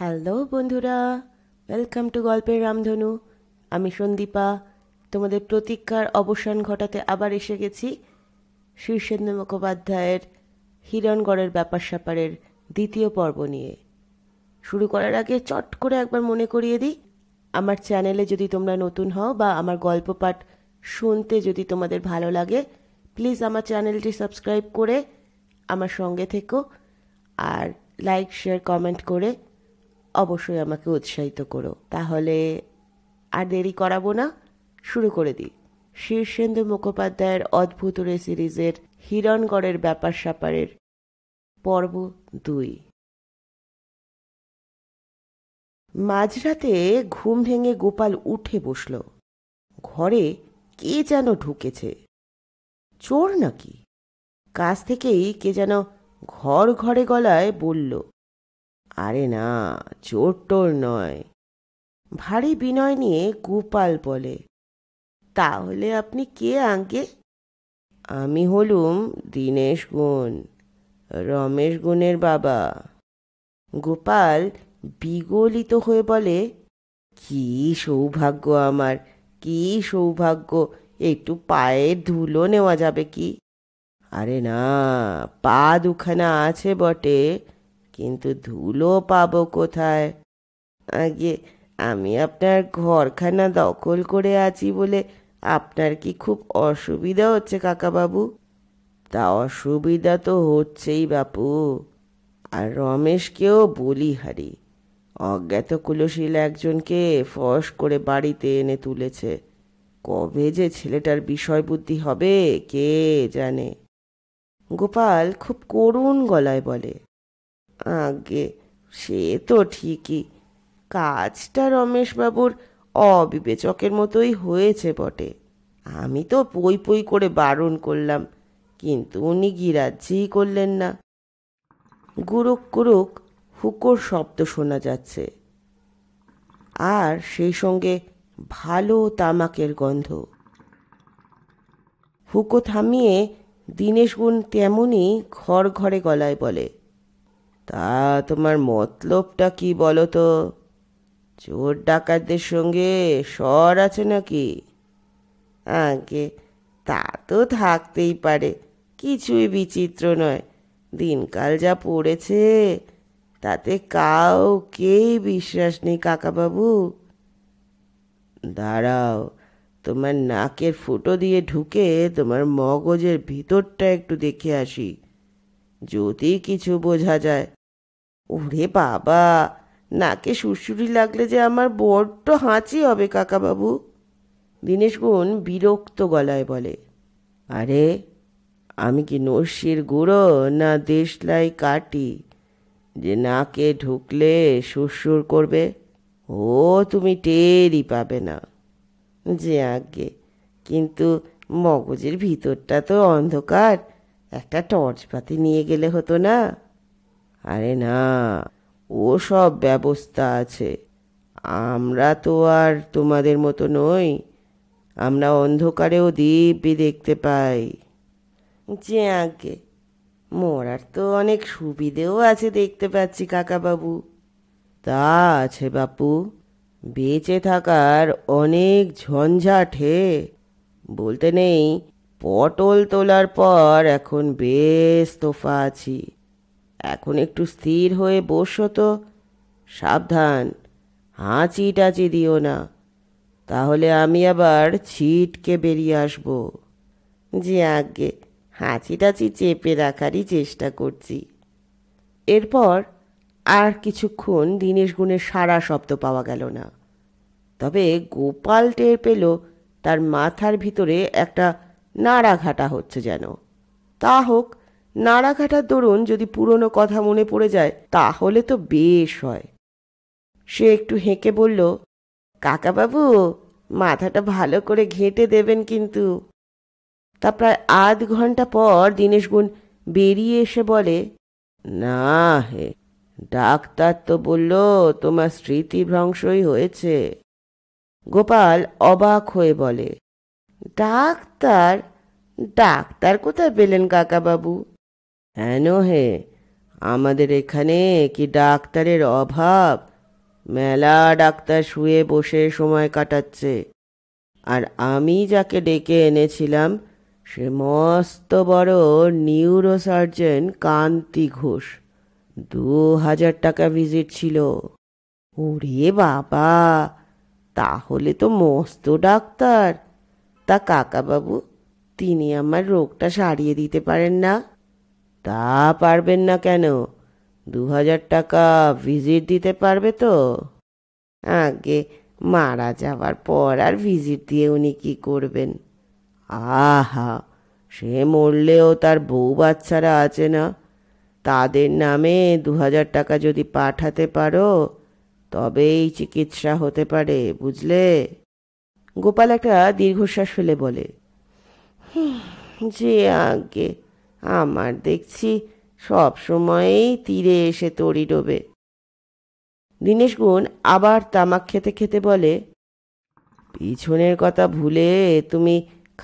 hello বন্ধুরা welcome to গল্পের রামধনু আমি সন্দীপা তোমাদের প্রতীক্ষার অবসান ঘটাতে আবার এসে গেছি শীর্ষেন্দু মুখোপাধ্যায়ের হিরণগড়ের ব্যাপার স্যাপারের দ্বিতীয় পর্ব নিয়ে শুরু করার আগে চট করে একবার মনে করিয়ে দিই আমার চ্যানেলে যদি তোমরা নতুন হও বা আমার গল্প পাঠ শুনতে যদি তোমাদের ভালো লাগে প্লিজ আমার চ্যানেলটি সাবস্ক্রাইব করে আমার সঙ্গে থেকো আর লাইক শেয়ার কমেন্ট করে অবশ্যই আমাকে উৎসাহিত করো তাহলে আর দেরি করাবো না শুরু করে দিই শীর্ষেন্দু মুখোপাধ্যায়ের অদ্ভুত রে সিরিজের হিরণগড়ের ব্যাপার স্যাপারের পর্ব দুই মাঝরাতে ঘুম ভেঙে গোপাল উঠে বসল ঘরে কে যেন ঢুকেছে চোর নাকি কাছ থেকেই কে যেন ঘর ঘরে গলায় বলল আরে না চোর টোর নয় ভারী বিনয় নিয়ে গোপাল বলে তাহলে আপনি কে আঙ্কে আমি হলুম দীনেশ গুণ রমেশ গুণের বাবা গোপাল বিগলিত হয়ে বলে কি সৌভাগ্য আমার কি সৌভাগ্য একটু পায়ের ধুলো নেওয়া যাবে কি আরে না পা দুখানা আছে বটে কিন্তু ধুলো পাব কোথায় আগে আমি আপনার ঘরখানা দখল করে আছি বলে আপনার কি খুব অসুবিধা হচ্ছে কাকাবাবু তা অসুবিধা তো হচ্ছেই বাপু আর রমেশকেও বলি হারি অজ্ঞাত কুলশীল একজনকে ফস করে বাড়িতে এনে তুলেছে কবে যে ছেলেটার বিষয় বুদ্ধি হবে কে জানে গোপাল খুব করুণ গলায় বলে আগে সে তো ঠিকই কাজটা রমেশবাবুর অবিবেচকের মতোই হয়েছে বটে আমি তো পই পই করে বারণ করলাম কিন্তু উনি গিরাজ্যেই করলেন না গুরুক কুরুক হুকোর শব্দ শোনা যাচ্ছে আর সেই সঙ্গে ভালো তামাকের গন্ধ হুকো থামিয়ে দীনেশ গুণ তেমনই ঘর ঘরে গলায় বলে তা তোমার মতলবটা কি বলো তো চোর ডাকাতদের সঙ্গে স্বর আছে নাকি আগে তা তো থাকতেই পারে কিছুই বিচিত্র নয় দিনকাল যা পড়েছে তাতে কাউকেই বিশ্বাস নেই কাকাবাবু দাঁড়াও তোমার নাকের ফুটো দিয়ে ঢুকে তোমার মগজের ভিতরটা একটু দেখে আসি যদি কিছু বোঝা যায় ওরে বাবা নাকে সুরসুরি লাগলে যে আমার বড্ড হাঁচি হবে কাকাবাবু দীনেশ বোন বিরক্ত গলায় বলে আরে আমি কি নস্যির গুঁড়ো না দেশলাই কাটি যে নাকে ঢুকলে সুরসুর করবে ও তুমি টেরই পাবে না যে আগে কিন্তু মগজের ভিতরটা তো অন্ধকার একটা টর্চ পাতি নিয়ে গেলে হতো না আরে না ও সব ব্যবস্থা আছে আমরা তো আর তোমাদের মতো নই আমরা অন্ধকারেও দিব্যি দেখতে পাই যে আগে মরার তো অনেক সুবিধেও আছে দেখতে পাচ্ছি কাকাবাবু তা আছে বাপু বেঁচে থাকার অনেক ঝঞ্ঝাট হে বলতে নেই পটল তোলার পর এখন বেশ তোফা আছি এখন একটু স্থির হয়ে বসো তো সাবধান হাঁচি টাচি দিও না তাহলে আমি আবার ছিটকে বেরিয়ে আসব যে আগে হাঁচি টাচি চেপে রাখারই চেষ্টা করছি এরপর আর কিছুক্ষণ দিনেশ গুণের সারা শব্দ পাওয়া গেল না তবে গোপাল টের পেল তার মাথার ভিতরে একটা নাড়াঘাটা হচ্ছে যেন তা হোক নাড়াঘাটার দরুন যদি পুরনো কথা মনে পড়ে যায় তাহলে তো বেশ হয় সে একটু হেঁকে বলল কাকাবাবু মাথাটা ভালো করে ঘেঁটে দেবেন কিন্তু তা প্রায় আধ ঘন্টা পর দীনেশ বেরিয়ে এসে বলে না হে ডাক্তার তো বলল তোমার স্মৃতিভ্রংশই হয়েছে গোপাল অবাক হয়ে বলে ডাক্তার ডাক্তার কোথায় পেলেন কাকাবাবু হেন হে আমাদের এখানে কি ডাক্তারের অভাব মেলা ডাক্তার শুয়ে বসে সময় কাটাচ্ছে আর আমি যাকে ডেকে এনেছিলাম সে মস্ত বড় নিউরোসার্জন কান্তি ঘোষ দু হাজার টাকা ভিজিট ছিল ওরে বাবা তাহলে তো মস্ত ডাক্তার তা কাকাবাবু তিনি আমার রোগটা সারিয়ে দিতে পারেন না তা পারবেন না কেন দু হাজার টাকা ভিজিট দিতে পারবে তো আগে মারা যাওয়ার পর আর ভিজিট দিয়ে উনি কি করবেন আহা সে মরলেও তার বউ বাচ্চারা আছে না তাদের নামে দু হাজার টাকা যদি পাঠাতে পারো তবেই চিকিৎসা হতে পারে বুঝলে গোপাল একটা দীর্ঘশ্বাস ফেলে বলে যে আগে আমার দেখছি সব সময়েই তীরে এসে তড়ি ডোবে দীনেশ গুণ আবার তামাক খেতে খেতে বলে পিছনের কথা ভুলে তুমি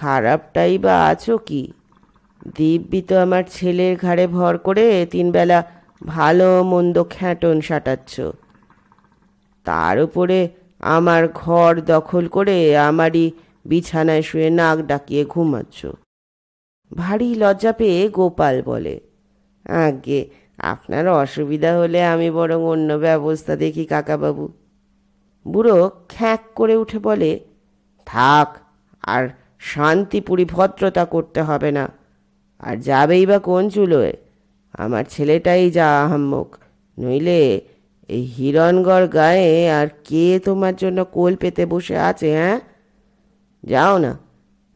খারাপটাই বা আছো কি দিব্যি তো আমার ছেলের ঘাড়ে ভর করে তিনবেলা ভালো মন্দ খ্যাঁটন সাটাচ্ছ তার উপরে আমার ঘর দখল করে আমারই বিছানায় শুয়ে নাক ডাকিয়ে ঘুমাচ্ছ ভারী লজ্জা পেয়ে গোপাল বলে আগে আপনার অসুবিধা হলে আমি বরং অন্য ব্যবস্থা দেখি কাকাবাবু বুড়ো খ্যাঁক করে উঠে বলে থাক আর শান্তিপুরি ভদ্রতা করতে হবে না আর যাবেই বা কোন চুলোয় আমার ছেলেটাই যা আহাম্মক নইলে এই হিরণগড় গায়ে আর কে তোমার জন্য কোল পেতে বসে আছে হ্যাঁ যাও না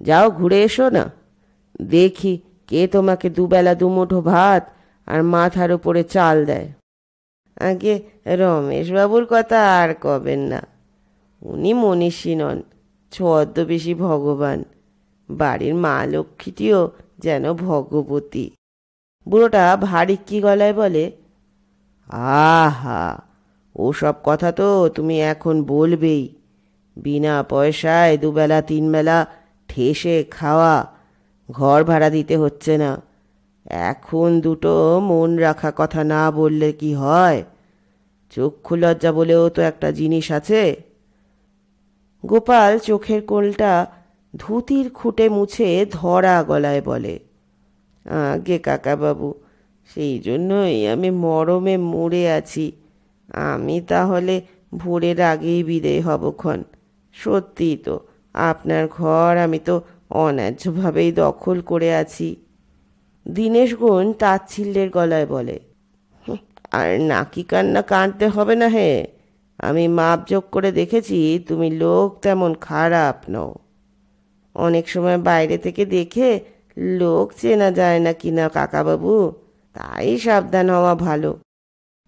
যাও ঘুরে এসো না দেখি কে তোমাকে দুবেলা দুমুঠো ভাত আর মাথার উপরে চাল দেয় আগে রমেশবাবুর কথা আর কবেন না উনি মনীষী নন ছদ্মবেশী ভগবান বাড়ির মা লক্ষ্মীটিও যেন ভগবতী বুড়োটা ভারী কি গলায় বলে আহা ওসব কথা তো তুমি এখন বলবেই বিনা পয়সায় দুবেলা তিনবেলা ঠেসে খাওয়া ঘর ভাড়া দিতে হচ্ছে না এখন দুটো মন রাখা কথা না বললে কি হয় চক্ষু লজ্জা বলেও তো একটা জিনিস আছে গোপাল চোখের কোলটা ধুতির খুঁটে মুছে ধরা গলায় বলে আগে কাকাবাবু সেই জন্যই আমি মরমে মরে আছি আমি তাহলে ভোরের আগেই বিদেয় হবক্ষণ সত্যি তো আপনার ঘর আমি তো অন্যায্যভাবেই দখল করে আছি দীনেশ গুণ তাচ্ছিল্যের গলায় বলে আর নাকি কান্না কাঁদতে হবে না হে আমি মাপযোগ করে দেখেছি তুমি লোক তেমন খারাপ নও অনেক সময় বাইরে থেকে দেখে লোক চেনা যায় না কিনা কাকাবাবু তাই সাবধান হওয়া ভালো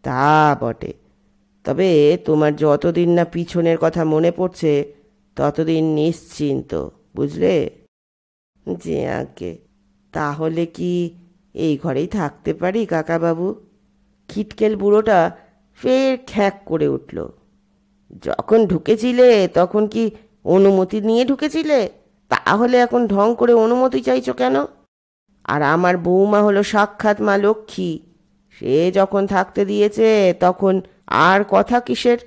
তা বটে তবে তোমার যতদিন না পিছনের কথা মনে পড়ছে ততদিন নিশ্চিন্ত বুঝলে জি আগে তাহলে কি এই ঘরেই থাকতে পারি কাকাবাবু খিটকেল বুড়োটা ফের খ্যাক করে উঠল যখন ঢুকেছিলে তখন কি অনুমতি নিয়ে ঢুকেছিলে তাহলে এখন ঢং করে অনুমতি চাইছো কেন আর আমার বৌমা হলো সাক্ষাৎ মা লক্ষ্মী সে যখন থাকতে দিয়েছে তখন আর কথা কিসের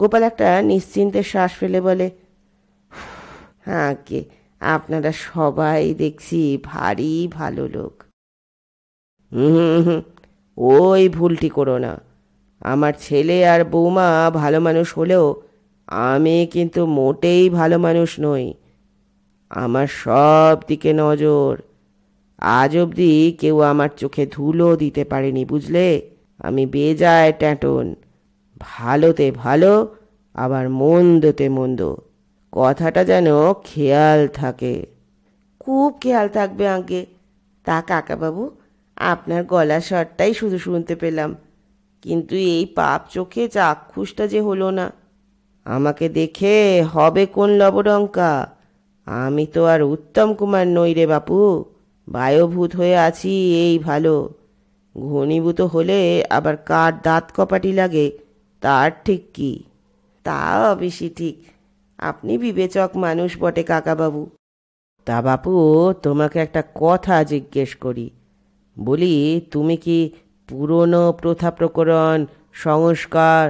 গোপাল একটা নিশ্চিন্তে শ্বাস ফেলে বলে হ্যাঁ কে আপনারা সবাই দেখছি ভারী ভালো লোক হুম হুম ওই ভুলটি করো না আমার ছেলে আর বৌমা ভালো মানুষ হলেও আমি কিন্তু মোটেই ভালো মানুষ নই আমার সব দিকে নজর আজ অবধি কেউ আমার চোখে ধুলো দিতে পারেনি বুঝলে আমি বেজায় ট্যাটন ভালোতে ভালো আবার মন্দতে মন্দ কথাটা যেন খেয়াল থাকে খুব খেয়াল থাকবে আগে তা কাকাবাবু আপনার গলা স্বরটাই শুধু শুনতে পেলাম কিন্তু এই পাপ চোখে চাক্ষুষটা যে হলো না আমাকে দেখে হবে কোন লবডঙ্কা আমি তো আর উত্তম কুমার নই রে বাপু বায়ুভূত হয়ে আছি এই ভালো ঘনীভূত হলে আবার কার দাঁত কপাটি লাগে তার ঠিক কি তা অবশ্যই ঠিক আপনি বিবেচক মানুষ বটে কাকাবাবু তা বাপু তোমাকে একটা কথা জিজ্ঞেস করি বলি তুমি কি পুরনো প্রথা প্রকরণ সংস্কার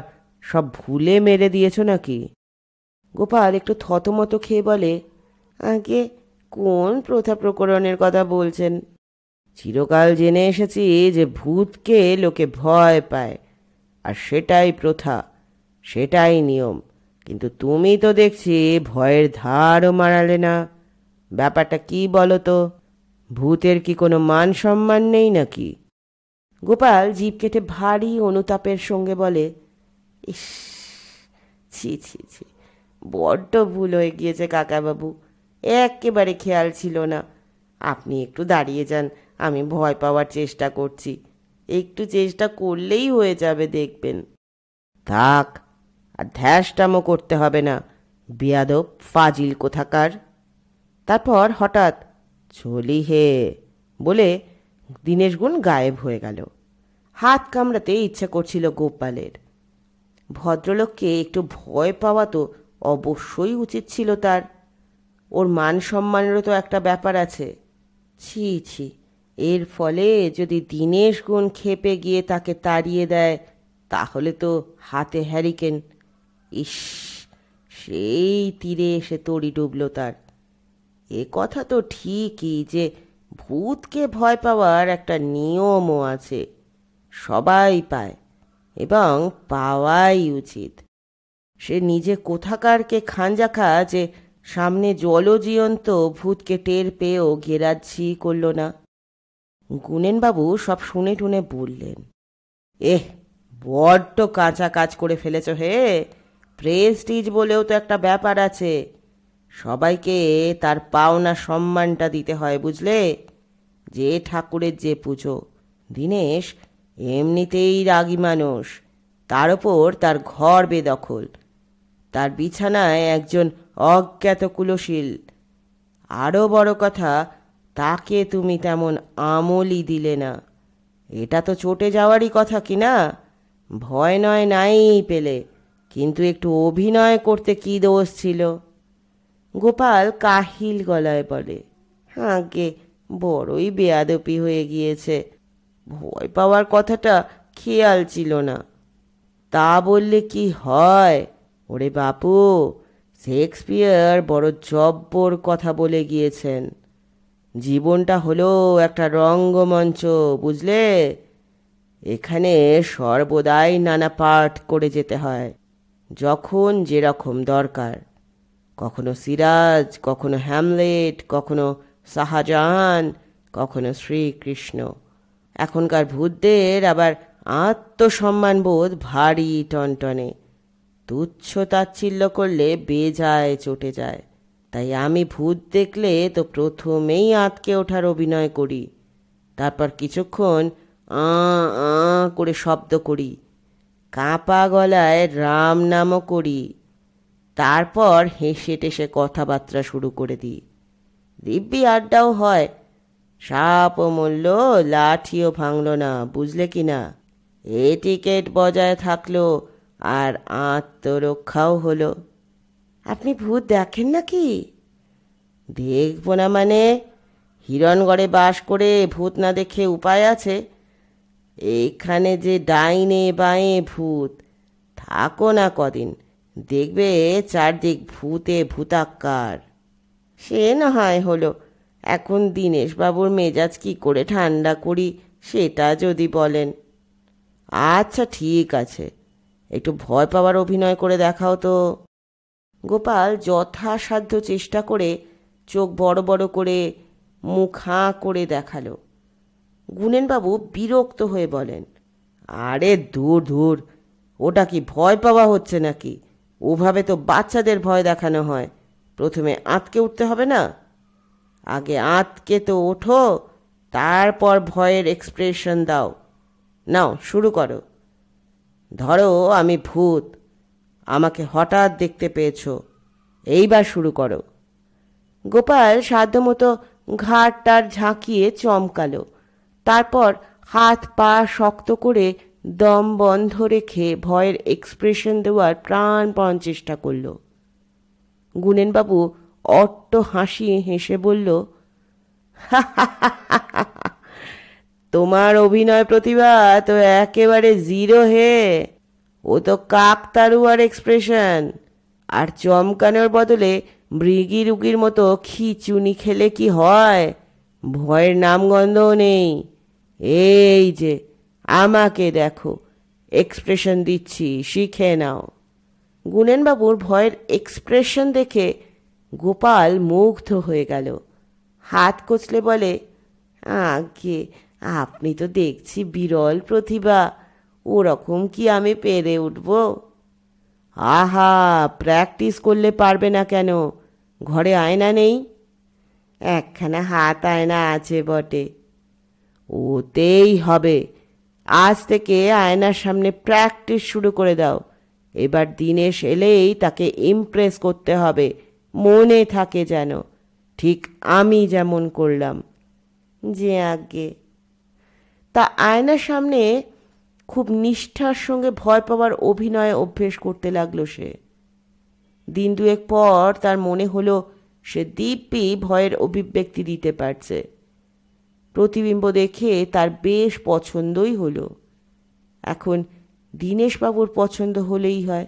সব ভুলে মেরে দিয়েছো নাকি গোপাল একটু থতমত খেয়ে বলে আগে কোন প্রথা প্রকরণের কথা বলছেন চিরকাল জেনে এসেছি যে ভূতকে লোকে ভয় পায় আর সেটাই প্রথা সেটাই নিয়ম কিন্তু তুমি তো দেখছি ভয়ের ধারও মারালে না ব্যাপারটা কি বলো তো ভূতের কি কোনো মান সম্মান নেই নাকি গোপাল জীব কেটে ভারী অনুতাপের সঙ্গে বলে ইস ছি ছি ছি বড্ড ভুল হয়ে গিয়েছে কাকাবাবু একেবারে খেয়াল ছিল না আপনি একটু দাঁড়িয়ে যান আমি ভয় পাওয়ার চেষ্টা করছি একটু চেষ্টা করলেই হয়ে যাবে দেখবেন থাক আর ধ্যাসটামও করতে হবে না বিয়াদব ফাজিল কোথাকার তারপর হঠাৎ চলি হে বলে দিনেশ গুণ গায়েব হয়ে গেল হাত কামড়াতে ইচ্ছা করছিল গোপালের ভদ্রলোককে একটু ভয় পাওয়া তো অবশ্যই উচিত ছিল তার ওর মান সম্মানেরও তো একটা ব্যাপার আছে ছি ছি এর ফলে যদি দিনেশ গুণ খেপে গিয়ে তাকে তাড়িয়ে দেয় তাহলে তো হাতে হ্যারিকেন ইস সেই তীরে এসে তড়ি ডুবল তার এ কথা তো ঠিকই যে ভূতকে ভয় পাওয়ার একটা নিয়মও আছে সবাই পায় এবং পাওয়াই উচিত সে নিজে কোথাকারকে খাঞ্জা খা যে সামনে জলজীয়ন্ত ভূতকে টের পেয়েও ঘেরাচ্ছি করল না গুনেনবাবু সব শুনে টুনে বললেন এহ বড্ড কাঁচা কাজ করে ফেলেছ হে প্রেস্টিজ বলেও তো একটা ব্যাপার আছে সবাইকে তার পাওনা সম্মানটা দিতে হয় বুঝলে যে ঠাকুরের যে পুজো দীনেশ এমনিতেই রাগী মানুষ তার ওপর তার ঘর বেদখল তার বিছানায় একজন অজ্ঞাত কুলশীল আরও বড় কথা তাকে তুমি তেমন আমলই দিলে না এটা তো চটে যাওয়ারই কথা কি না ভয় নয় নাই পেলে কিন্তু একটু অভিনয় করতে কি দোষ ছিল গোপাল কাহিল গলায় বলে হ্যাঁ গে বড়ই বেয়াদপি হয়ে গিয়েছে ভয় পাওয়ার কথাটা খেয়াল ছিল না তা বললে কি হয় ওরে বাপু শেক্সপিয়ার বড় জব্বর কথা বলে গিয়েছেন জীবনটা হলো একটা রঙ্গমঞ্চ বুঝলে এখানে সর্বদাই নানা পাঠ করে যেতে হয় যখন যেরকম দরকার কখনো সিরাজ কখনো হ্যামলেট কখনো শাহজাহান কখনো শ্রীকৃষ্ণ এখনকার ভূতদের আবার আত্মসম্মানবোধ ভারী টনটনে তুচ্ছ তাচ্ছিল্য করলে বেজায় চটে যায় তাই আমি ভূত দেখলে তো প্রথমেই আঁতকে ওঠার অভিনয় করি তারপর কিছুক্ষণ আ আ করে শব্দ করি কাঁপা গলায় রাম নামও করি তারপর হেসে টেসে কথাবার্তা শুরু করে দিই দিব্যি আড্ডাও হয় সাপও মরল লাঠিও ভাঙল না বুঝলে কি না এটিকেট বজায় থাকলো আর আত্মরক্ষাও হলো আপনি ভূত দেখেন নাকি দেখব না মানে হিরণগড়ে বাস করে ভূত না দেখে উপায় আছে এইখানে যে ডাইনে বাঁয়ে ভূত থাকো না কদিন দেখবে চারদিক ভূতে ভূতাক্কার সে না হয় হলো এখন দীনেশবাবুর মেজাজ কি করে ঠান্ডা করি সেটা যদি বলেন আচ্ছা ঠিক আছে একটু ভয় পাওয়ার অভিনয় করে দেখাও তো গোপাল যথাসাধ্য চেষ্টা করে চোখ বড় বড় করে মুখ হাঁ করে দেখালো গুণেনবাবু বিরক্ত হয়ে বলেন আরে দূর দূর ওটা কি ভয় পাওয়া হচ্ছে নাকি ওভাবে তো বাচ্চাদের ভয় দেখানো হয় প্রথমে আঁতকে উঠতে হবে না আগে আঁতকে তো ওঠো তারপর ভয়ের এক্সপ্রেশন দাও নাও শুরু করো ধরো আমি ভূত আমাকে হঠাৎ দেখতে পেয়েছ এইবার শুরু করো গোপাল সাধ্যমতো ঘাটটার ঝাঁকিয়ে চমকালো তারপর হাত পা শক্ত করে দম বন্ধ রেখে ভয়ের এক্সপ্রেশন দেওয়ার প্রাণপণ চেষ্টা করল গুণেনবাবু অট্ট হাসি হেসে বলল তোমার অভিনয় প্রতিভা তো একেবারে জিরো হে ও তো কাকতারুয়ার এক্সপ্রেশন আর চমকানোর বদলে মৃগী রুগীর মতো খিচুনি খেলে কি হয় ভয়ের নামগন্ধও নেই এই যে আমাকে দেখো এক্সপ্রেশন দিচ্ছি শিখে নাও গুণেনবাবুর ভয়ের এক্সপ্রেশন দেখে গোপাল মুগ্ধ হয়ে গেল হাত কচলে বলে আগে আপনি তো দেখছি বিরল প্রতিভা ওরকম কি আমি পেরে উঠব আহা প্র্যাকটিস করলে পারবে না কেন ঘরে আয়না নেই একখানা হাত আয়না আছে বটে ওতেই হবে আজ থেকে আয়নার সামনে প্র্যাকটিস শুরু করে দাও এবার দিনেশ এলেই তাকে ইমপ্রেস করতে হবে মনে থাকে যেন ঠিক আমি যেমন করলাম যে আগে তা আয়নার সামনে খুব নিষ্ঠার সঙ্গে ভয় পাওয়ার অভিনয় অভ্যেস করতে লাগলো সে দিন দুয়েক পর তার মনে হলো সে দিব্যি ভয়ের অভিব্যক্তি দিতে পারছে প্রতিবিম্ব দেখে তার বেশ পছন্দই হলো এখন দীনেশবাবুর পছন্দ হলেই হয়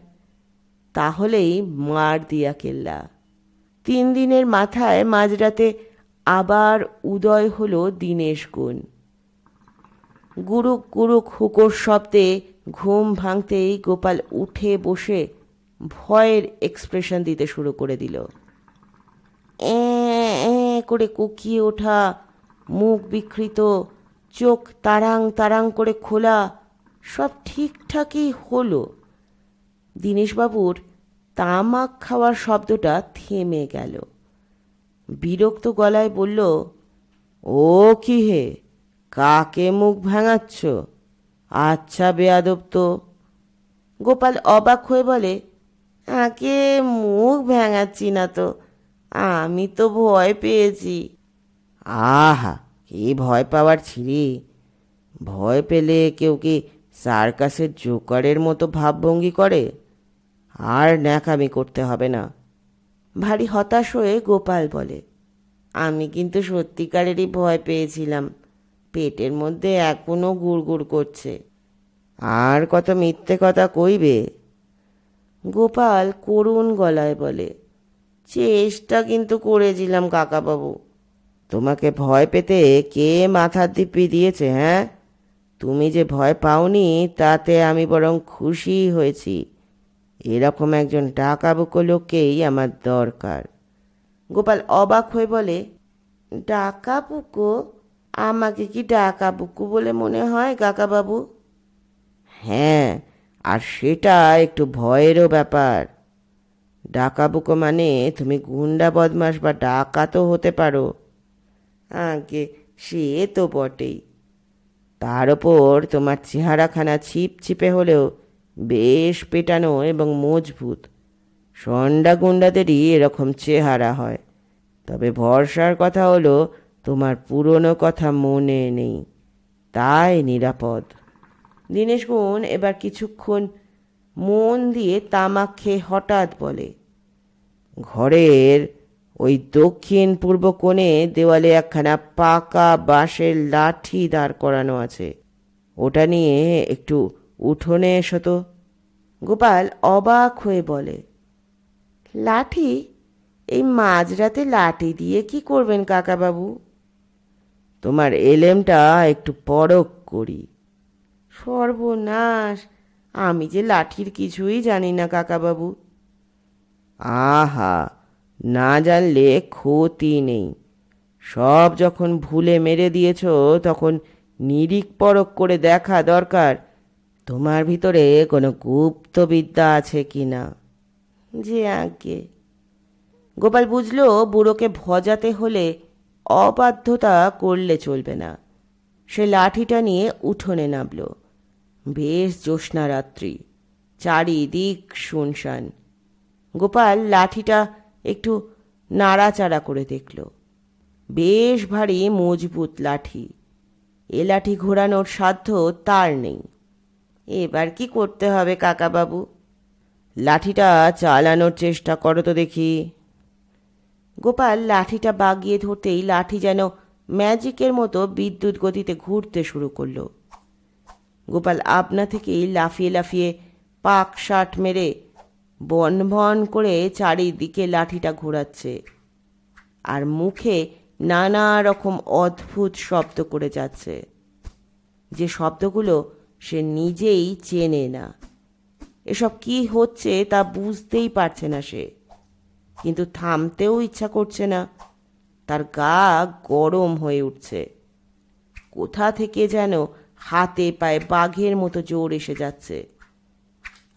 তাহলেই মার দিয়া কেল্লা তিন দিনের মাথায় মাঝরাতে আবার উদয় হল দীনেশ গুণ গুরুক গুরুক হুকোর শব্দে ঘুম ভাঙতেই গোপাল উঠে বসে ভয়ের এক্সপ্রেশন দিতে শুরু করে দিল এ করে কুকিয়ে ওঠা মুখ বিকৃত চোখ তারাং তারাং করে খোলা সব ঠিকঠাকই হলো দীনেশবাবুর তামাক খাওয়ার শব্দটা থেমে গেল বিরক্ত গলায় বলল ও কি হে কাকে মুখ ভাঙাচ্ছ আচ্ছা বেয়াদব তো গোপাল অবাক হয়ে বলে আকে মুখ ভাঙাচ্ছি না তো আমি তো ভয় পেয়েছি আহা কি ভয় পাওয়ার ছিরি ভয় পেলে কেউ কি সার্কাসের জোকারের মতো ভাবভঙ্গি করে আর ন্যাকামি করতে হবে না ভারী হতাশ হয়ে গোপাল বলে আমি কিন্তু সত্যিকারেরই ভয় পেয়েছিলাম পেটের মধ্যে এখনও গুড়গুড় করছে আর কত মিথ্যে কথা কইবে গোপাল করুণ গলায় বলে চেষ্টা কিন্তু করেছিলাম কাকাবাবু তোমাকে ভয় পেতে কে মাথার দিপি দিয়েছে হ্যাঁ তুমি যে ভয় পাওনি তাতে আমি বরং খুশি হয়েছি এরকম একজন ডাকাবুকো লোককেই আমার দরকার গোপাল অবাক হয়ে বলে ডাকাবুকো আমাকে কি ডাকাবুকু বলে মনে হয় কাকাবাবু হ্যাঁ আর সেটা একটু ভয়েরও ব্যাপার ডাকাবুকো মানে তুমি গুন্ডা বদমাস বা ডাকাতও হতে পারো আগে সে তো বটেই তার ওপর তোমার চেহারাখানা ছিপ ছিপে হলেও বেশ পেটানো এবং মজবুত সন্ডা গুন্ডাদেরই এরকম চেহারা হয় তবে ভরসার কথা হলো তোমার পুরনো কথা মনে নেই তাই নিরাপদ দীনেশ গুণ এবার কিছুক্ষণ মন দিয়ে তামাক খেয়ে হঠাৎ বলে ঘরের ওই দক্ষিণ পূর্ব কোণে দেওয়ালে একখানা পাকা বাঁশের লাঠি দাঁড় করানো আছে ওটা নিয়ে একটু উঠোনে এসো তো গোপাল অবাক হয়ে বলে লাঠি এই মাঝরাতে লাঠি দিয়ে কি করবেন কাকাবাবু তোমার এলেমটা একটু পরক করি সর্বনাশ আমি যে লাঠির কিছুই জানি না কাকাবাবু আহা না জানলে ক্ষতি নেই সব যখন ভুলে মেরে দিয়েছ তখন নিরিক পরক করে দেখা দরকার তোমার ভিতরে কোনো গুপ্তবিদ্যা আছে কি না যে আগে গোপাল বুঝল বুড়োকে ভজাতে হলে অবাধ্যতা করলে চলবে না সে লাঠিটা নিয়ে উঠোনে নামল বেশ জ্যোৎস্না রাত্রি চারিদিক শুনশান গোপাল লাঠিটা একটু নাড়াচাড়া করে দেখল বেশ ভারী মজবুত লাঠি এ লাঠি ঘোরানোর সাধ্য তার নেই এবার কি করতে হবে কাকাবাবু লাঠিটা চালানোর চেষ্টা করো তো দেখি গোপাল লাঠিটা বাগিয়ে ধরতেই লাঠি যেন ম্যাজিকের মতো বিদ্যুৎ গতিতে ঘুরতে শুরু করলো গোপাল আপনা থেকেই লাফিয়ে লাফিয়ে পাক শাট মেরে বন ভন করে চারিদিকে লাঠিটা ঘোরাচ্ছে আর মুখে নানা রকম অদ্ভুত শব্দ করে যাচ্ছে যে শব্দগুলো সে নিজেই চেনে না এসব কি হচ্ছে তা বুঝতেই পারছে না সে কিন্তু থামতেও ইচ্ছা করছে না তার গা গরম হয়ে উঠছে কোথা থেকে যেন হাতে পায়ে বাঘের মতো জোর এসে যাচ্ছে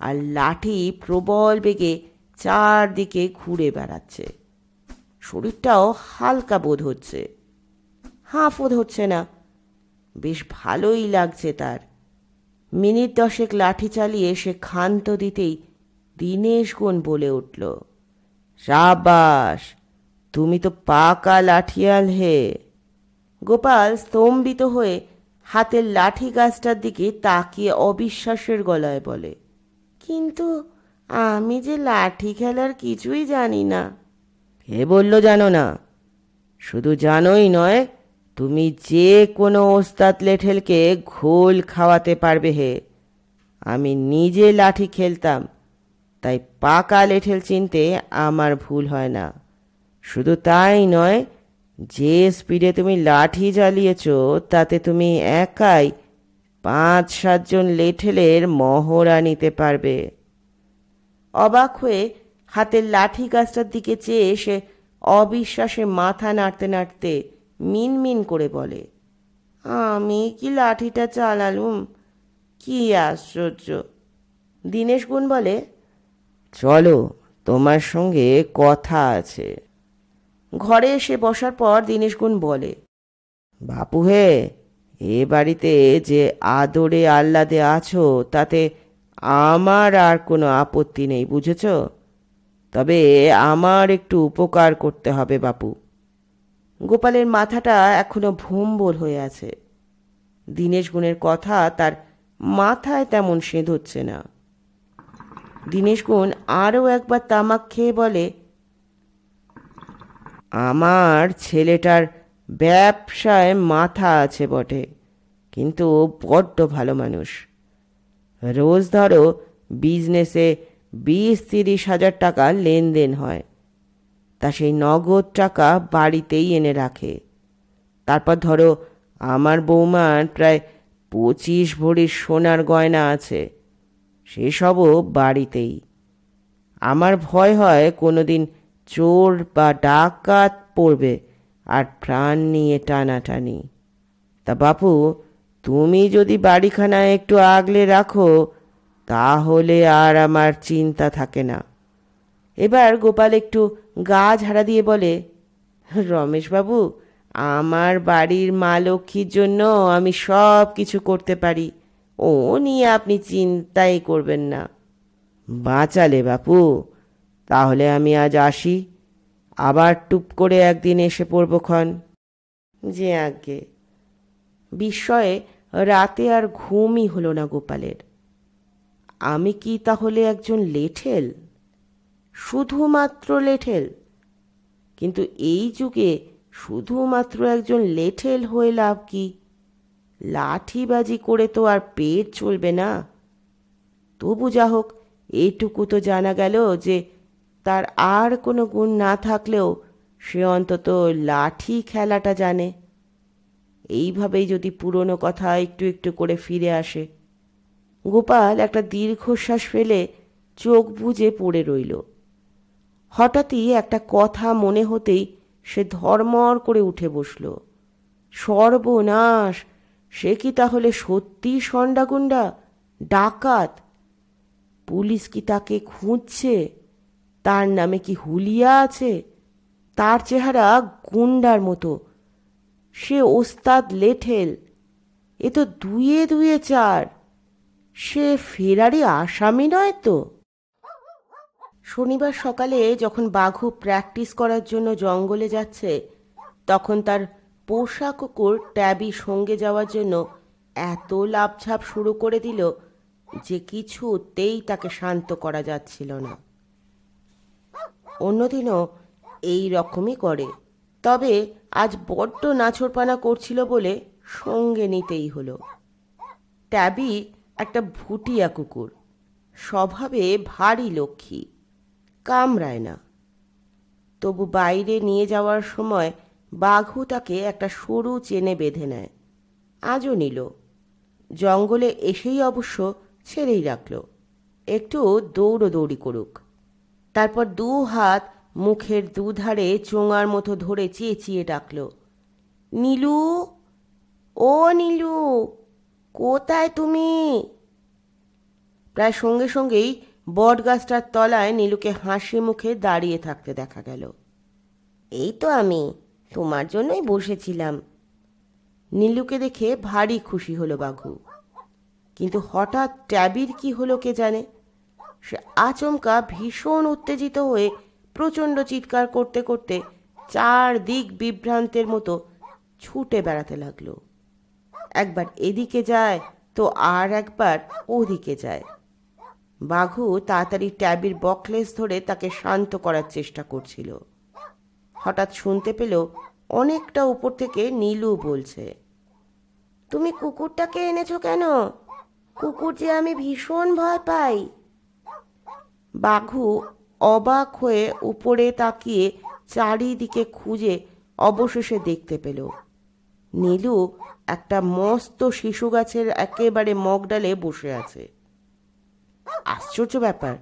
আর লাঠি প্রবল বেগে চারদিকে ঘুরে বেড়াচ্ছে শরীরটাও হালকা বোধ হচ্ছে হাঁফও হচ্ছে না বেশ ভালোই লাগছে তার মিনিট দশেক লাঠি চালিয়ে সে ক্ষান্ত দিতেই দীনেশ গুণ বলে উঠল রাবাস তুমি তো পাকা লাঠিয়াল হে গোপাল স্তম্ভিত হয়ে হাতের লাঠি গাছটার দিকে তাকিয়ে অবিশ্বাসের গলায় বলে কিন্তু আমি যে লাঠি খেলার কিছুই জানি না এ বললো জানো না শুধু জানোই নয় তুমি যে কোনো ওস্তাদ লেঠেলকে ঘোল খাওয়াতে পারবে হে আমি নিজে লাঠি খেলতাম তাই পাকা লেঠেল চিনতে আমার ভুল হয় না শুধু তাই নয় যে স্পিডে তুমি লাঠি জ্বালিয়েছ তাতে তুমি একাই পাঁচ সাতজন লেঠেলের মহড়া নিতে পারবে অবাক হয়ে হাতের লাঠি গাছটার দিকে চেয়ে সে অবিশ্বাসে মাথা নাড়তে নাড়তে মিনমিন করে বলে আমি কি লাঠিটা চালালুম কি আশ্চর্য দীনেশ গুণ বলে চলো তোমার সঙ্গে কথা আছে ঘরে এসে বসার পর দীনেশ গুণ বলে বাপু হে এ বাড়িতে যে আদরে আহ্লাদে আছো তাতে আমার আর কোনো আপত্তি নেই বুঝেছ তবে আমার একটু উপকার করতে হবে বাপু গোপালের মাথাটা এখনো ভোম্বল হয়ে আছে দীনেশ গুণের কথা তার মাথায় তেমন সেঁধ হচ্ছে না দীনেশ গুণ আরও একবার তামাক খেয়ে বলে আমার ছেলেটার ব্যবসায় মাথা আছে বটে কিন্তু বড্ড ভালো মানুষ রোজ ধরো বিজনেসে বিশ তিরিশ হাজার টাকা লেনদেন হয় তা সেই নগদ টাকা বাড়িতেই এনে রাখে তারপর ধরো আমার বৌমার প্রায় পঁচিশ ভরির সোনার গয়না আছে সেসবও বাড়িতেই আমার ভয় হয় কোনো দিন চোর বা ডাকাত পড়বে আর প্রাণ নিয়ে টানাটানি তা বাপু তুমি যদি বাড়িখানা একটু আগলে রাখো তাহলে আর আমার চিন্তা থাকে না এবার গোপাল একটু গা ঝাড়া দিয়ে বলে রমেশবাবু আমার বাড়ির মা লক্ষ্মীর জন্য আমি সব কিছু করতে পারি ও নিয়ে আপনি চিন্তাই করবেন না বাঁচালে বাপু তাহলে আমি আজ আসি আবার টুপ করে একদিন এসে পড়বক্ষণ যে আজ্ঞে বিস্ময়ে রাতে আর ঘুমই হলো না গোপালের আমি কি তাহলে একজন লেঠেল শুধুমাত্র লেঠেল কিন্তু এই যুগে শুধুমাত্র একজন লেঠেল হয়ে লাভ কি লাঠিবাজি করে তো আর পেট চলবে না তবু যা হোক এইটুকু তো জানা গেল যে তার আর কোনো গুণ না থাকলেও সে অন্তত লাঠি খেলাটা জানে এইভাবেই যদি পুরনো কথা একটু একটু করে ফিরে আসে গোপাল একটা দীর্ঘশ্বাস ফেলে চোখ বুজে পড়ে রইল হঠাৎই একটা কথা মনে হতেই সে ধর্মর করে উঠে বসল সর্বনাশ সে কি তাহলে সত্যি সন্ডাগুন্ডা ডাকাত পুলিশ কি তাকে খুঁজছে তার নামে কি হুলিয়া আছে তার চেহারা গুন্ডার মতো সে ওস্তাদ লেঠেল এ তো দুয়ে দুয়ে চার সে ফেরারি আসামি নয় তো শনিবার সকালে যখন বাঘু প্র্যাকটিস করার জন্য জঙ্গলে যাচ্ছে তখন তার পোষা কুকুর ট্যাবি সঙ্গে যাওয়ার জন্য এত লাভঝাপ শুরু করে দিল যে কিছুতেই তাকে শান্ত করা যাচ্ছিল না অন্যদিনও এই রকমই করে তবে আজ বড্ড নাছোড়পানা করছিল বলে সঙ্গে নিতেই হলো ট্যাবি একটা ভুটিয়া কুকুর স্বভাবে ভারী লক্ষ্মী কামড়ায় না তবু বাইরে নিয়ে যাওয়ার সময় বাঘু তাকে একটা সরু চেনে বেঁধে নেয় আজও নিল জঙ্গলে এসেই অবশ্য ছেড়েই রাখল একটু দৌড়ি করুক তারপর দু হাত মুখের দুধারে চোঙার মতো ধরে চেঁচিয়ে ডাকল নীলু ও নীলু কোথায় তুমি প্রায় সঙ্গে সঙ্গেই বটগাছটার তলায় নীলুকে হাসি মুখে দাঁড়িয়ে থাকতে দেখা গেল এই তো আমি তোমার জন্যই বসেছিলাম নীলুকে দেখে ভারী খুশি হলো বাঘু কিন্তু হঠাৎ ট্যাবির কি হলো কে জানে সে আচমকা ভীষণ উত্তেজিত হয়ে প্রচণ্ড চিৎকার করতে করতে চারদিক বিভ্রান্তের মতো ছুটে বেড়াতে লাগলো একবার এদিকে যায় তো আর একবার ওদিকে যায় বাঘু তাড়াতাড়ি ট্যাবির বকলেস ধরে তাকে শান্ত করার চেষ্টা করছিল হঠাৎ শুনতে পেল অনেকটা উপর থেকে নীলু বলছে তুমি কুকুরটাকে এনেছো কেন কুকুর যে আমি ভীষণ ভয় পাই বাঘু অবাক হয়ে উপরে তাকিয়ে চারিদিকে খুঁজে অবশেষে দেখতে পেল নীলু একটা মস্ত শিশু গাছের একেবারে মগডালে বসে আছে আশ্চর্য ব্যাপার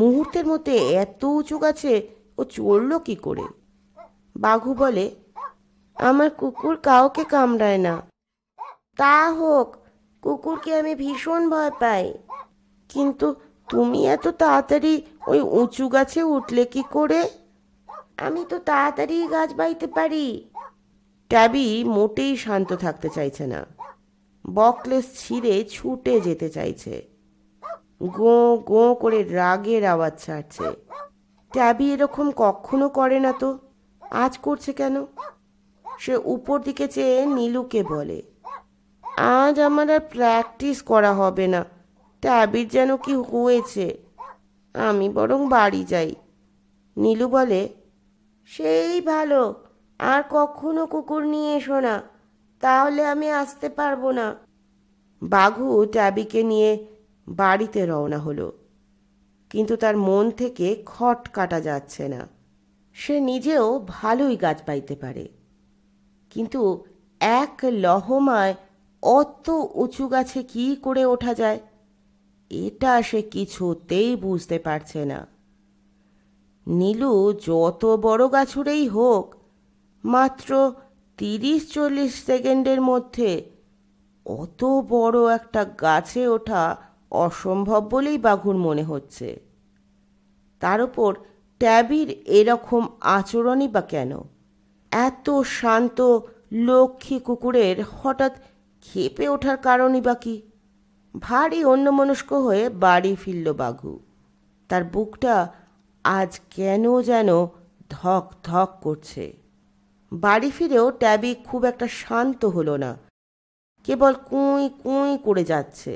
মুহূর্তের মধ্যে এত উঁচু গাছে ও চড়ল কি করে বাঘু বলে আমার কুকুর কাউকে কামড়ায় না তা হোক কুকুরকে আমি ভীষণ ভয় পাই কিন্তু তুমি এত তাড়াতাড়ি ওই উঁচু গাছে উঠলে কি করে আমি তো তাড়াতাড়ি গাছ বাইতে পারি ট্যাবি মোটেই শান্ত থাকতে চাইছে না বকলেস ছিঁড়ে ছুটে যেতে চাইছে গো গো করে রাগের আওয়াজ ছাড়ছে ট্যাবি এরকম কখনো করে না তো আজ করছে কেন সে উপর দিকে চেয়ে নীলুকে বলে আজ আমার আর প্র্যাকটিস করা হবে না তা আবির যেন কি হয়েছে আমি বরং বাড়ি যাই নীলু বলে সেই ভালো আর কখনো কুকুর নিয়ে এসো না তাহলে আমি আসতে পারবো না বাঘু ট্যাবিকে নিয়ে বাড়িতে রওনা হলো কিন্তু তার মন থেকে খট কাটা যাচ্ছে না সে নিজেও ভালোই গাছ পাইতে পারে কিন্তু এক লহমায় অত উঁচু গাছে কি করে ওঠা যায় এটা সে কিছুতেই বুঝতে পারছে না নীলু যত বড় গাছুরেই হোক মাত্র তিরিশ চল্লিশ সেকেন্ডের মধ্যে অত বড় একটা গাছে ওঠা অসম্ভব বলেই বাঘুর মনে হচ্ছে তার উপর ট্যাবির এরকম আচরণই বা কেন এত শান্ত লক্ষ্মী কুকুরের হঠাৎ খেপে ওঠার কারণই বা কী ভারী অন্যমনস্ক হয়ে বাড়ি ফিরল বাঘু তার বুকটা আজ কেন যেন ধক ধক করছে বাড়ি ফিরেও ট্যাবি খুব একটা শান্ত হলো না কেবল কুঁই কুঁই করে যাচ্ছে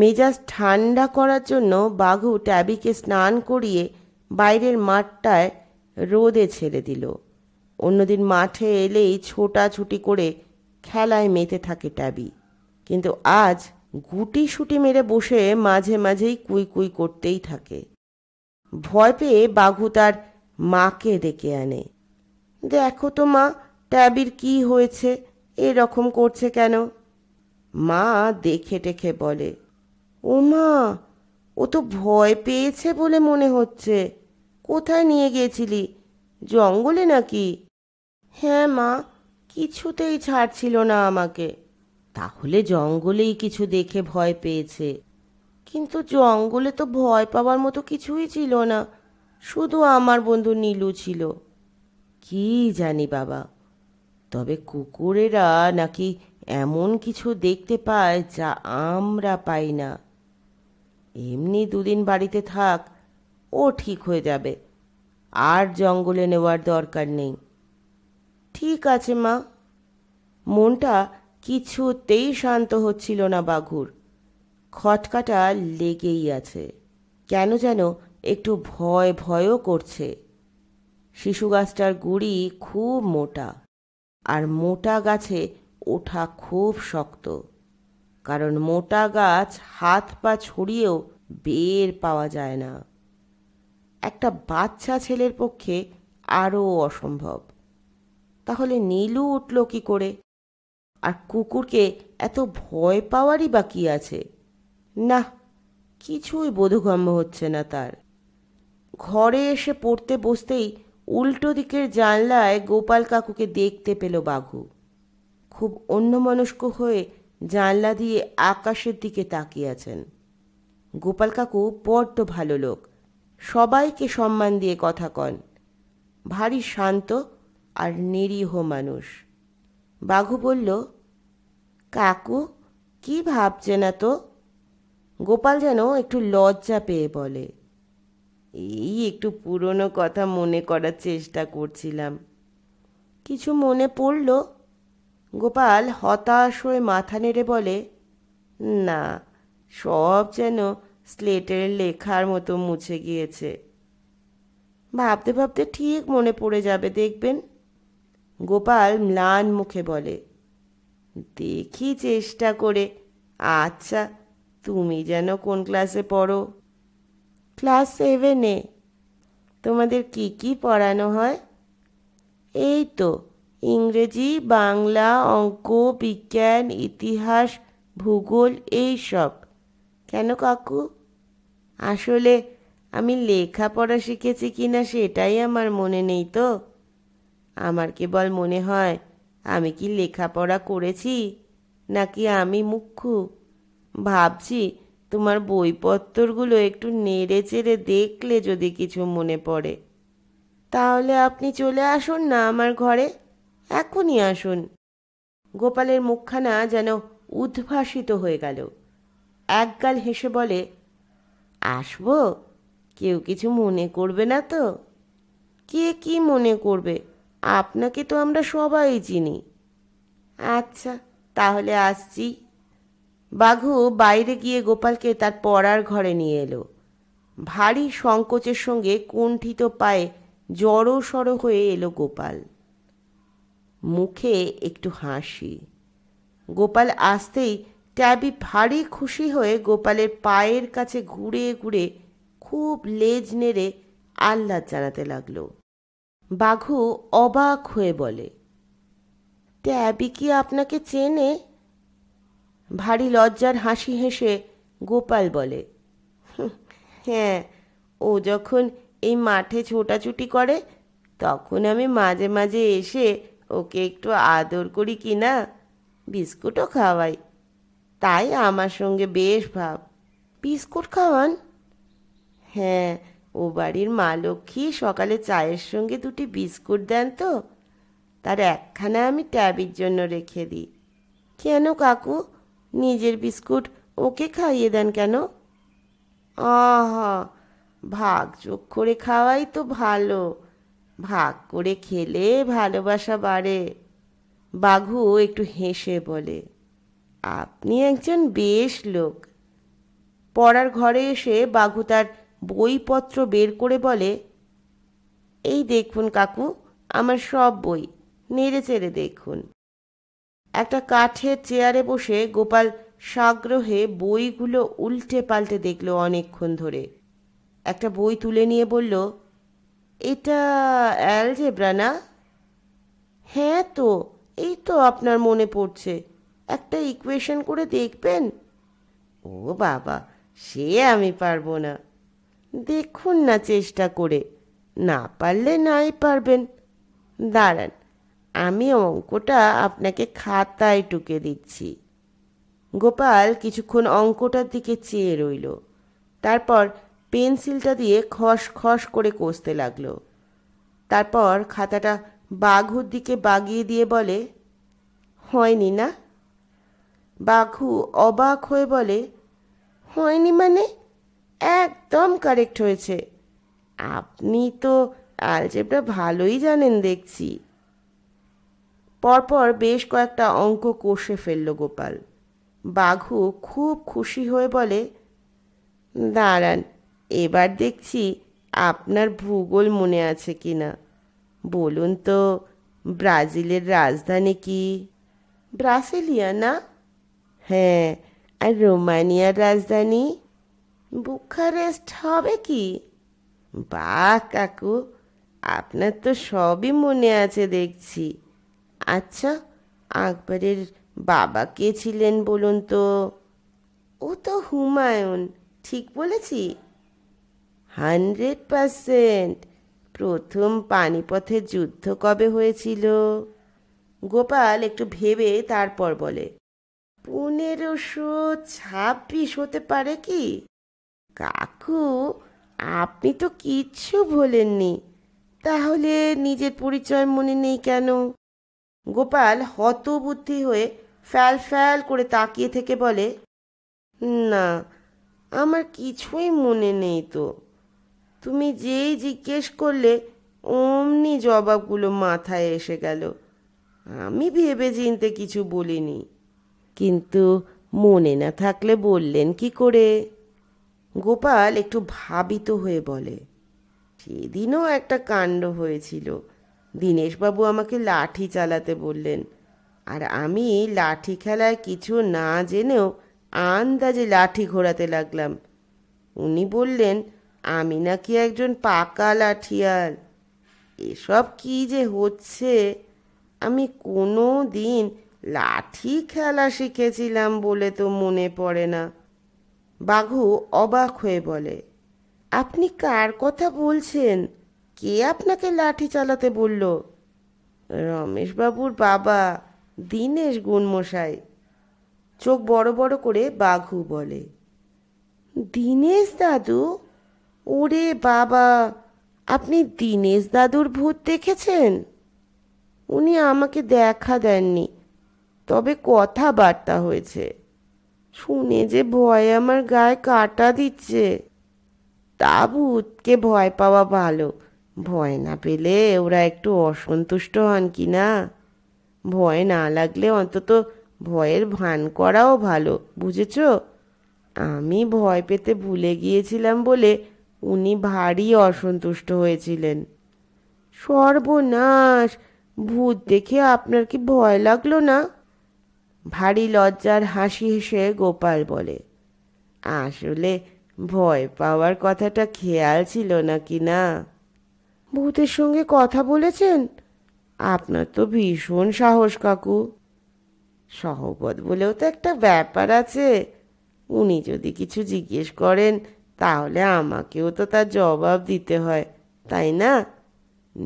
মেজাজ ঠান্ডা করার জন্য বাঘু ট্যাবিকে স্নান করিয়ে বাইরের মাঠটায় রোদে ছেড়ে দিল অন্যদিন মাঠে এলেই ছোটাছুটি করে খেলায় মেতে থাকে ট্যাবি কিন্তু আজ গুটি সুটি মেরে বসে মাঝে মাঝেই কুই কুই করতেই থাকে ভয় পেয়ে বাঘু তার মাকে ডেকে আনে দেখো তো মা ট্যাবির কি হয়েছে এরকম করছে কেন মা দেখে টেখে বলে ও মা ও তো ভয় পেয়েছে বলে মনে হচ্ছে কোথায় নিয়ে গিয়েছিলি জঙ্গলে নাকি হ্যাঁ মা কিছুতেই ছাড়ছিল না আমাকে তাহলে জঙ্গলেই কিছু দেখে ভয় পেয়েছে কিন্তু জঙ্গলে তো ভয় পাওয়ার মতো কিছুই ছিল না শুধু আমার বন্ধু নীলু ছিল কি জানি বাবা তবে কুকুরেরা নাকি এমন কিছু দেখতে পায় যা আমরা পাই না এমনি দুদিন বাড়িতে থাক ও ঠিক হয়ে যাবে আর জঙ্গলে নেওয়ার দরকার নেই ঠিক আছে মা মনটা কিছুতেই শান্ত হচ্ছিল না বাঘুর খটকাটা লেগেই আছে কেন যেন একটু ভয় ভয়ও করছে শিশু গাছটার গুড়ি খুব মোটা আর মোটা গাছে ওঠা খুব শক্ত কারণ মোটা গাছ হাত পা ছড়িয়েও বের পাওয়া যায় না একটা বাচ্চা ছেলের পক্ষে আরও অসম্ভব তাহলে নীলু উঠল কী করে আর কুকুরকে এত ভয় পাওয়ারই বাকি আছে না কিছুই বোধগম্য হচ্ছে না তার ঘরে এসে পড়তে বসতেই উল্টো দিকের জানলায় গোপাল কাকুকে দেখতে পেল বাঘু খুব অন্যমনস্ক হয়ে জানলা দিয়ে আকাশের দিকে তাকিয়ে আছেন গোপাল কাকু বড্ড ভালো লোক সবাইকে সম্মান দিয়ে কথা কন ভারী শান্ত আর নিরীহ মানুষ বাঘু বলল কাকু কি ভাবছে না তো গোপাল যেন একটু লজ্জা পেয়ে বলে এই একটু পুরনো কথা মনে করার চেষ্টা করছিলাম কিছু মনে পড়ল গোপাল হতাশ হয়ে মাথা নেড়ে বলে না সব যেন স্লেটের লেখার মতো মুছে গিয়েছে ভাবতে ভাবতে ঠিক মনে পড়ে যাবে দেখবেন গোপাল ম্লান মুখে বলে দেখি চেষ্টা করে আচ্ছা তুমি যেন কোন ক্লাসে পড়ো ক্লাস সেভেনে তোমাদের কি কি পড়ানো হয় এই তো ইংরেজি বাংলা অঙ্ক বিজ্ঞান ইতিহাস ভূগোল এই সব কেন কাকু আসলে আমি লেখাপড়া শিখেছি কিনা সেটাই আমার মনে নেই তো আমার কেবল মনে হয় আমি কি লেখাপড়া করেছি নাকি আমি মুখ্য ভাবছি তোমার বইপত্তরগুলো একটু নেড়ে চেড়ে দেখলে যদি কিছু মনে পড়ে তাহলে আপনি চলে আসুন না আমার ঘরে এখনই আসুন গোপালের মুখখানা যেন উদ্ভাসিত হয়ে গেল একগাল হেসে বলে আসবো কেউ কিছু মনে করবে না তো কে কি মনে করবে আপনাকে তো আমরা সবাই চিনি আচ্ছা তাহলে আসছি বাঘু বাইরে গিয়ে গোপালকে তার পড়ার ঘরে নিয়ে এলো ভারী সংকোচের সঙ্গে কুণ্ঠিত পায়ে জড়ো সড়ো হয়ে এলো গোপাল মুখে একটু হাসি গোপাল আসতেই ট্যাবি ভারী খুশি হয়ে গোপালের পায়ের কাছে ঘুরে ঘুরে খুব লেজ নেড়ে আহ্লাদ জানাতে লাগলো বাঘু অবাক হয়ে বলে ট্যাবি কি আপনাকে চেনে ভারী লজ্জার হাসি হেসে গোপাল বলে হ্যাঁ ও যখন এই মাঠে ছোটাছুটি করে তখন আমি মাঝে মাঝে এসে ওকে একটু আদর করি কি না বিস্কুটও খাওয়াই তাই আমার সঙ্গে বেশ ভাব বিস্কুট খাওয়ান হ্যাঁ ও বাড়ির মা লক্ষ্মী সকালে চায়ের সঙ্গে দুটি বিস্কুট দেন তো তার একখানা আমি ট্যাবির জন্য রেখে দিই কেন কাকু নিজের বিস্কুট ওকে খাইয়ে দেন কেন আহা ভাগ চোখ করে খাওয়াই তো ভালো ভাগ করে খেলে ভালোবাসা বাড়ে বাঘু একটু হেসে বলে আপনি একজন বেশ লোক পড়ার ঘরে এসে বাঘু তার বইপত্র বের করে বলে এই দেখুন কাকু আমার সব বই নেড়ে চেড়ে দেখুন একটা কাঠের চেয়ারে বসে গোপাল সাগ্রহে বইগুলো উল্টে পাল্টে দেখলো অনেকক্ষণ ধরে একটা বই তুলে নিয়ে বলল এটা অ্যালজেব্রা না হ্যাঁ তো এই তো আপনার মনে পড়ছে একটা ইকুয়েশন করে দেখবেন ও বাবা সে আমি পারবো না দেখুন না চেষ্টা করে না পারলে নাই পারবেন দাঁড়ান আমি অঙ্কটা আপনাকে খাতায় টুকে দিচ্ছি গোপাল কিছুক্ষণ অঙ্কটার দিকে চেয়ে রইল তারপর পেন্সিলটা দিয়ে খস খস করে কষতে লাগলো তারপর খাতাটা বাঘুর দিকে বাগিয়ে দিয়ে বলে হয়নি না বাঘু অবাক হয়ে বলে হয়নি মানে একদম কারেক্ট হয়েছে আপনি তো অ্যালজেব্রা ভালোই জানেন দেখছি পরপর বেশ কয়েকটা অঙ্ক কষে ফেলল গোপাল বাঘু খুব খুশি হয়ে বলে দাঁড়ান এবার দেখছি আপনার ভূগোল মনে আছে কি না বলুন তো ব্রাজিলের রাজধানী কি ব্রাসেলিয়া না হ্যাঁ আর রোমানিয়ার রাজধানী বুখারেস্ট হবে কি বা কাকু আপনার তো সবই মনে আছে দেখছি আচ্ছা আকবরের বাবা কে ছিলেন বলুন তো ও তো হুমায়ুন ঠিক বলেছি হান্ড্রেড পারসেন্ট প্রথম পানিপথের যুদ্ধ কবে হয়েছিল গোপাল একটু ভেবে তারপর বলে পনেরোশো ছাব্বিশ হতে পারে কি কাকু আপনি তো কিচ্ছু ভোলেননি তাহলে নিজের পরিচয় মনে নেই কেন গোপাল হতবুদ্ধি হয়ে ফ্যাল ফ্যাল করে তাকিয়ে থেকে বলে না আমার কিছুই মনে নেই তো তুমি যেই জিজ্ঞেস করলে অমনি জবাবগুলো মাথায় এসে গেল আমি ভেবে চিনতে কিছু বলিনি কিন্তু মনে না থাকলে বললেন কি করে গোপাল একটু ভাবিত হয়ে বলে সেদিনও একটা কাণ্ড হয়েছিল দীনেশবাবু আমাকে লাঠি চালাতে বললেন আর আমি লাঠি খেলায় কিছু না জেনেও আন্দাজে লাঠি ঘোরাতে লাগলাম উনি বললেন আমি নাকি একজন পাকা লাঠিয়াল এসব কি যে হচ্ছে আমি কোনো দিন লাঠি খেলা শিখেছিলাম বলে তো মনে পড়ে না বাঘু অবাক হয়ে বলে আপনি কার কথা বলছেন কে আপনাকে লাঠি চালাতে বলল রমেশবাবুর বাবা দীনেশ গুণমশাই চোখ বড় বড় করে বাঘু বলে দীনেশ দাদু ওরে বাবা আপনি দীনেশ দাদুর ভূত দেখেছেন উনি আমাকে দেখা দেননি তবে কথাবার্তা হয়েছে শুনে যে ভয় আমার গায়ে কাটা দিচ্ছে তা ভূতকে ভয় পাওয়া ভালো ভয় না পেলে ওরা একটু অসন্তুষ্ট হন কি না ভয় না লাগলে অন্তত ভয়ের ভান করাও ভালো বুঝেছ আমি ভয় পেতে ভুলে গিয়েছিলাম বলে উনি ভারী অসন্তুষ্ট হয়েছিলেন সর্বনাশ ভূত দেখে আপনার কি ভয় লাগলো না ভারী লজ্জার হাসি হেসে গোপাল বলে আসলে ভয় পাওয়ার কথাটা খেয়াল ছিল না কি না ভূতের সঙ্গে কথা বলেছেন আপনার তো ভীষণ সাহস কাকু সহবত বলেও তো একটা ব্যাপার আছে উনি যদি কিছু জিজ্ঞেস করেন তাহলে আমাকেও তো তার জবাব দিতে হয় তাই না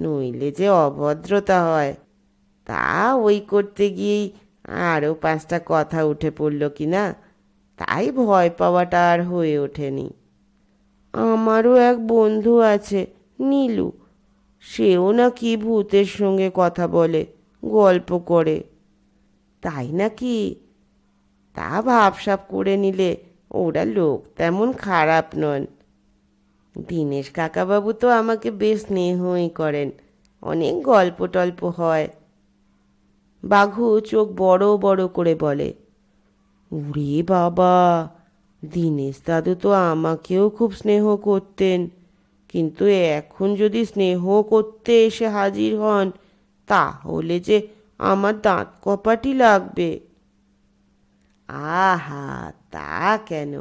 নইলে যে অভদ্রতা হয় তা ওই করতে গিয়েই আরও পাঁচটা কথা উঠে পড়ল কি না তাই ভয় পাওয়াটা আর হয়ে ওঠেনি আমারও এক বন্ধু আছে নীলু সেও নাকি ভূতের সঙ্গে কথা বলে গল্প করে তাই নাকি তা ভাবসাপ করে নিলে ওরা লোক তেমন খারাপ নন দীনেশ কাকাবাবু তো আমাকে বেশ স্নেহই করেন অনেক গল্প টল্প হয় বাঘু চোখ বড় বড় করে বলে উরে বাবা দীনেশ দাদু তো আমাকেও খুব স্নেহ করতেন কিন্তু এখন যদি স্নেহ করতে এসে হাজির হন তাহলে যে আমার দাঁত কপাটি লাগবে আহা তা কেন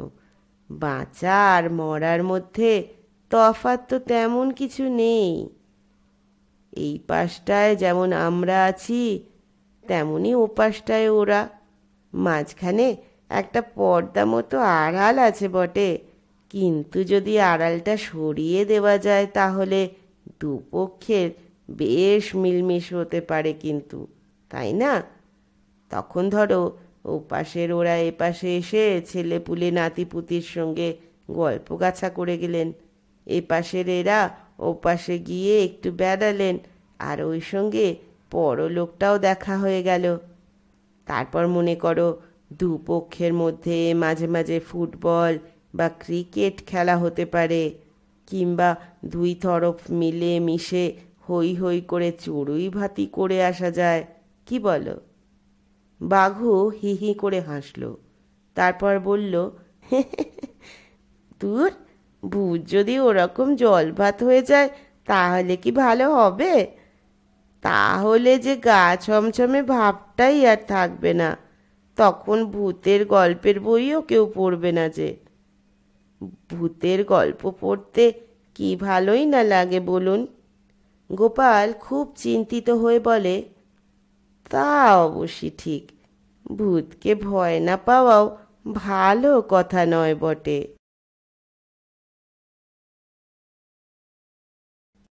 বাঁচা আর মরার মধ্যে তফাত তো তেমন কিছু নেই এই পাশটায় যেমন আমরা আছি তেমনি ওপাশটায় ওরা মাঝখানে একটা পর্দা মতো আড়াল আছে বটে কিন্তু যদি আড়ালটা সরিয়ে দেওয়া যায় তাহলে দুপক্ষের বেশ মিলমিশ হতে পারে কিন্তু তাই না তখন ধরো ও পাশের ওরা এপাশে এসে ছেলে পুলে নাতিপুতির সঙ্গে গল্প গাছা করে গেলেন এপাশের এরা ও পাশে গিয়ে একটু বেড়ালেন আর ওই সঙ্গে লোকটাও দেখা হয়ে গেল তারপর মনে করো দুপক্ষের মধ্যে মাঝে মাঝে ফুটবল বা ক্রিকেট খেলা হতে পারে কিংবা দুই তরফ মিলে মিশে হই হই করে চড়ুই ভাতি করে আসা যায় কি বলো বাঘু হি হি করে হাসল তারপর বলল দূর ভূত যদি ওরকম জল ভাত হয়ে যায় তাহলে কি ভালো হবে তাহলে যে গা ছমছমে ভাবটাই আর থাকবে না তখন ভূতের গল্পের বইও কেউ পড়বে না যে ভূতের গল্প পড়তে কি ভালোই না লাগে বলুন গোপাল খুব চিন্তিত হয়ে বলে তা অবশ্যই ঠিক ভূতকে ভয় না পাওয়াও ভালো কথা নয় বটে